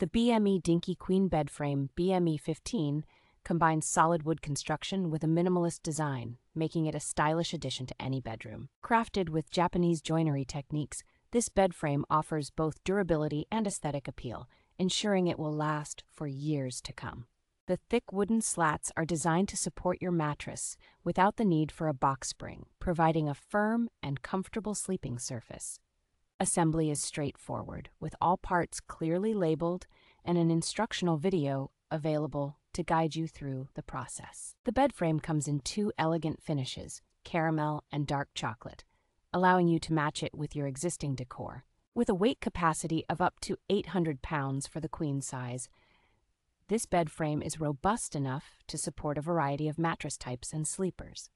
The BME Dinky Queen bed frame BME 15 combines solid wood construction with a minimalist design, making it a stylish addition to any bedroom. Crafted with Japanese joinery techniques, this bed frame offers both durability and aesthetic appeal, ensuring it will last for years to come. The thick wooden slats are designed to support your mattress without the need for a box spring, providing a firm and comfortable sleeping surface. Assembly is straightforward, with all parts clearly labeled and an instructional video available to guide you through the process. The bed frame comes in two elegant finishes, caramel and dark chocolate, allowing you to match it with your existing decor. With a weight capacity of up to 800 pounds for the queen size, this bed frame is robust enough to support a variety of mattress types and sleepers.